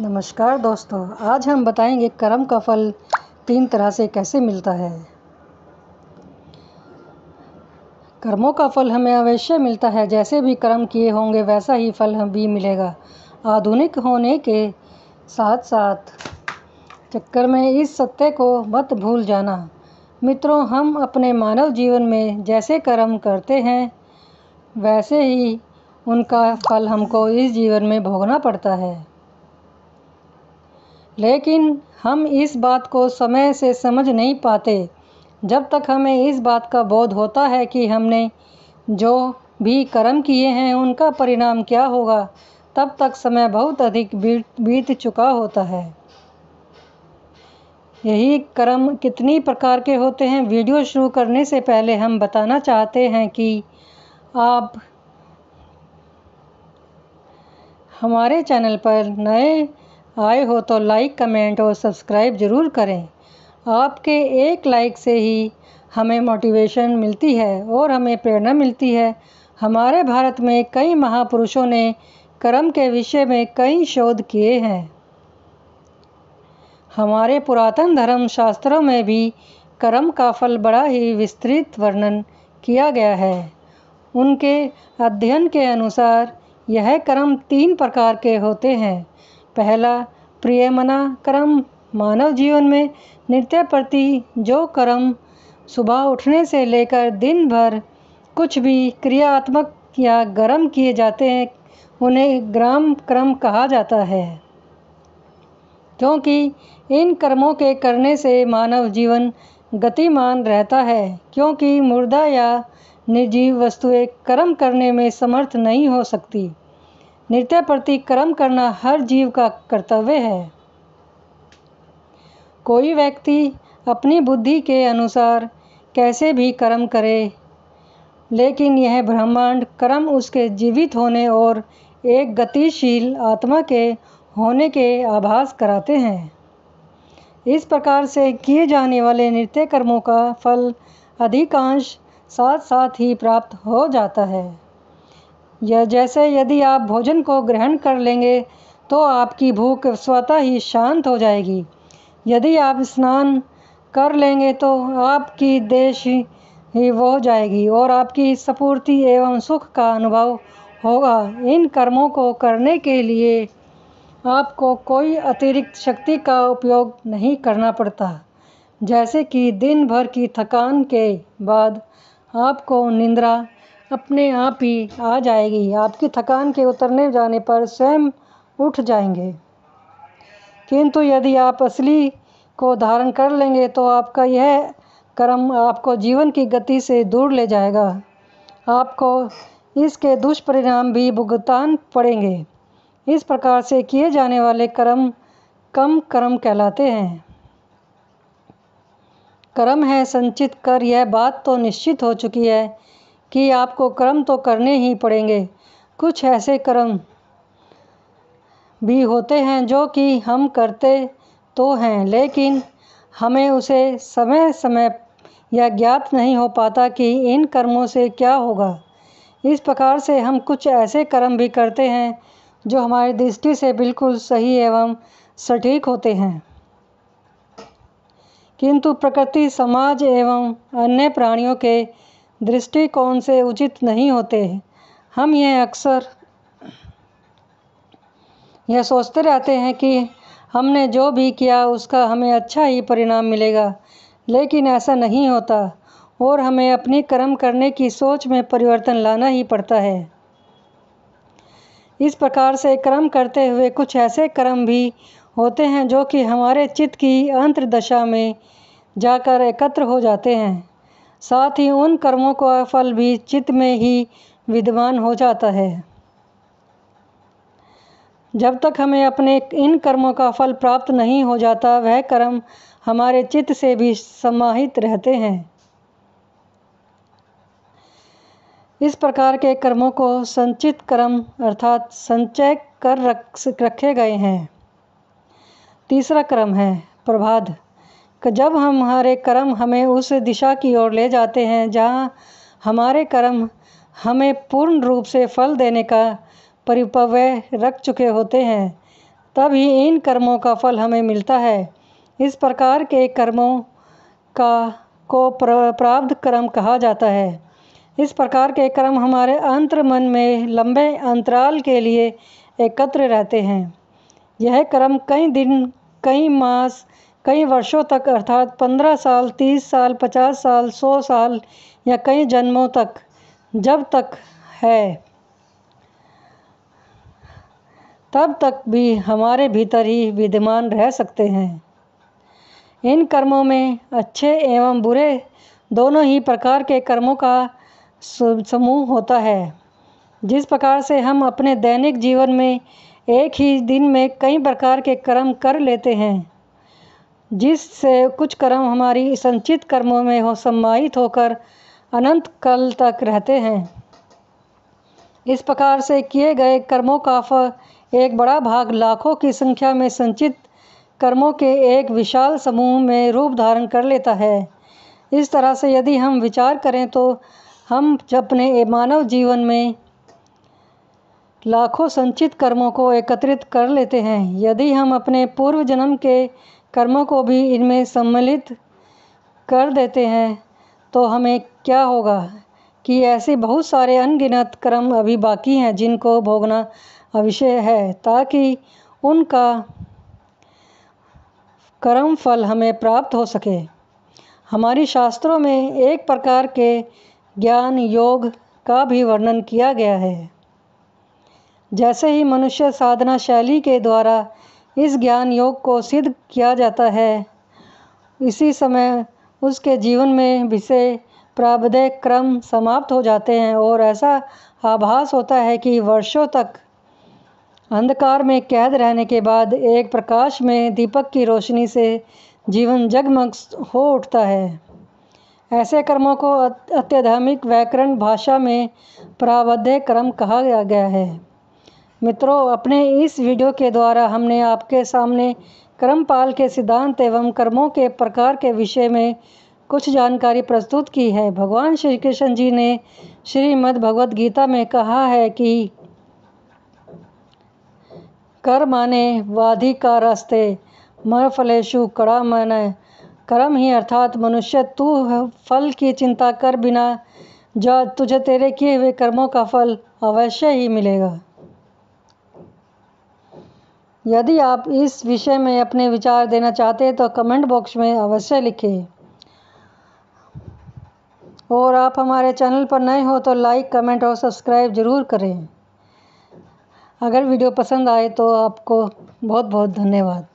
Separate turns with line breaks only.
नमस्कार दोस्तों आज हम बताएंगे कर्म का फल तीन तरह से कैसे मिलता है कर्मों का फल हमें अवश्य मिलता है जैसे भी कर्म किए होंगे वैसा ही फल हम भी मिलेगा आधुनिक होने के साथ साथ चक्कर में इस सत्य को मत भूल जाना मित्रों हम अपने मानव जीवन में जैसे कर्म करते हैं वैसे ही उनका फल हमको इस जीवन में भोगना पड़ता है लेकिन हम इस बात को समय से समझ नहीं पाते जब तक हमें इस बात का बोध होता है कि हमने जो भी कर्म किए हैं उनका परिणाम क्या होगा तब तक समय बहुत अधिक बीत चुका होता है यही कर्म कितनी प्रकार के होते हैं वीडियो शुरू करने से पहले हम बताना चाहते हैं कि आप हमारे चैनल पर नए आए हो तो लाइक कमेंट और सब्सक्राइब ज़रूर करें आपके एक लाइक से ही हमें मोटिवेशन मिलती है और हमें प्रेरणा मिलती है हमारे भारत में कई महापुरुषों ने कर्म के विषय में कई शोध किए हैं हमारे पुरातन धर्म शास्त्रों में भी कर्म का फल बड़ा ही विस्तृत वर्णन किया गया है उनके अध्ययन के अनुसार यह कर्म तीन प्रकार के होते हैं पहला प्रियमना कर्म मानव जीवन में नृत्य प्रति जो कर्म सुबह उठने से लेकर दिन भर कुछ भी क्रियात्मक या गर्म किए जाते हैं उन्हें ग्राम कर्म कहा जाता है क्योंकि इन कर्मों के करने से मानव जीवन गतिमान रहता है क्योंकि मुर्दा या निर्जीव वस्तुएं कर्म करने में समर्थ नहीं हो सकती नृत्य प्रति कर्म करना हर जीव का कर्तव्य है कोई व्यक्ति अपनी बुद्धि के अनुसार कैसे भी कर्म करे लेकिन यह ब्रह्मांड कर्म उसके जीवित होने और एक गतिशील आत्मा के होने के आभास कराते हैं इस प्रकार से किए जाने वाले नृत्य कर्मों का फल अधिकांश साथ साथ ही प्राप्त हो जाता है यह जैसे यदि आप भोजन को ग्रहण कर लेंगे तो आपकी भूख स्वतः ही शांत हो जाएगी यदि आप स्नान कर लेंगे तो आपकी देश ही, वो जाएगी और आपकी स्फूर्ति एवं सुख का अनुभव होगा इन कर्मों को करने के लिए आपको कोई अतिरिक्त शक्ति का उपयोग नहीं करना पड़ता जैसे कि दिन भर की थकान के बाद आपको निंद्रा अपने आप ही आ जाएगी आपकी थकान के उतरने जाने पर स्वयं उठ जाएंगे किंतु यदि आप असली को धारण कर लेंगे तो आपका यह कर्म आपको जीवन की गति से दूर ले जाएगा आपको इसके दुष्परिणाम भी भुगतान पड़ेंगे इस प्रकार से किए जाने वाले कर्म कम कर्म कहलाते हैं कर्म है संचित कर यह बात तो निश्चित हो चुकी है कि आपको कर्म तो करने ही पड़ेंगे कुछ ऐसे कर्म भी होते हैं जो कि हम करते तो हैं लेकिन हमें उसे समय समय या ज्ञात नहीं हो पाता कि इन कर्मों से क्या होगा इस प्रकार से हम कुछ ऐसे कर्म भी करते हैं जो हमारी दृष्टि से बिल्कुल सही एवं सटीक होते हैं किंतु प्रकृति समाज एवं अन्य प्राणियों के दृष्टिकोण से उचित नहीं होते हैं हम यह अक्सर यह सोचते रहते हैं कि हमने जो भी किया उसका हमें अच्छा ही परिणाम मिलेगा लेकिन ऐसा नहीं होता और हमें अपनी कर्म करने की सोच में परिवर्तन लाना ही पड़ता है इस प्रकार से कर्म करते हुए कुछ ऐसे कर्म भी होते हैं जो कि हमारे चित्त की अंतर्दशा में जाकर एकत्र हो जाते हैं साथ ही उन कर्मों का फल भी चित्त में ही विद्यमान हो जाता है जब तक हमें अपने इन कर्मों का फल प्राप्त नहीं हो जाता वह कर्म हमारे चित्त से भी समाहित रहते हैं इस प्रकार के कर्मों को संचित कर्म अर्थात संचय कर रख रखे गए हैं तीसरा क्रम है प्रभाध जब हमारे कर्म हमें उस दिशा की ओर ले जाते हैं जहाँ हमारे कर्म हमें पूर्ण रूप से फल देने का परिपव्य रख चुके होते हैं तब ही इन कर्मों का फल हमें मिलता है इस प्रकार के कर्मों का को प्राप्त कर्म कहा जाता है इस प्रकार के कर्म हमारे अंतर मन में लंबे अंतराल के लिए एकत्र रहते हैं यह कर्म कई दिन कई मास कई वर्षों तक अर्थात पंद्रह साल तीस साल पचास साल सौ साल या कई जन्मों तक जब तक है तब तक भी हमारे भीतर ही विद्यमान रह सकते हैं इन कर्मों में अच्छे एवं बुरे दोनों ही प्रकार के कर्मों का समूह होता है जिस प्रकार से हम अपने दैनिक जीवन में एक ही दिन में कई प्रकार के कर्म कर लेते हैं जिससे कुछ कर्म हमारी संचित कर्मों में हो सम्माहित होकर अनंत कल तक रहते हैं इस प्रकार से किए गए कर्मों का एक बड़ा भाग लाखों की संख्या में संचित कर्मों के एक विशाल समूह में रूप धारण कर लेता है इस तरह से यदि हम विचार करें तो हम अपने मानव जीवन में लाखों संचित कर्मों को एकत्रित कर लेते हैं यदि हम अपने पूर्व जन्म के कर्मों को भी इनमें सम्मिलित कर देते हैं तो हमें क्या होगा कि ऐसे बहुत सारे अनगिनत कर्म अभी बाकी हैं जिनको भोगना अवश्य है ताकि उनका कर्म फल हमें प्राप्त हो सके हमारी शास्त्रों में एक प्रकार के ज्ञान योग का भी वर्णन किया गया है जैसे ही मनुष्य साधना शैली के द्वारा इस ज्ञान योग को सिद्ध किया जाता है इसी समय उसके जीवन में विषय प्रावदय क्रम समाप्त हो जाते हैं और ऐसा आभास होता है कि वर्षों तक अंधकार में कैद रहने के बाद एक प्रकाश में दीपक की रोशनी से जीवन जगमग हो उठता है ऐसे कर्मों को अत्याधमिक व्याकरण भाषा में प्रावध्य क्रम कहा गया है मित्रों अपने इस वीडियो के द्वारा हमने आपके सामने कर्मपाल के सिद्धांत एवं कर्मों के प्रकार के विषय में कुछ जानकारी प्रस्तुत की है भगवान श्री कृष्ण जी ने श्रीमद् भगवद गीता में कहा है कि कर माने वाधि का रास्ते मर फलेशु कड़ा मन कर्म ही अर्थात मनुष्य तू फल की चिंता कर बिना जा तुझे तेरे किए हुए कर्मों का फल अवश्य ही मिलेगा यदि आप इस विषय में अपने विचार देना चाहते हैं तो कमेंट बॉक्स में अवश्य लिखें और आप हमारे चैनल पर नए हो तो लाइक कमेंट और सब्सक्राइब ज़रूर करें अगर वीडियो पसंद आए तो आपको बहुत बहुत धन्यवाद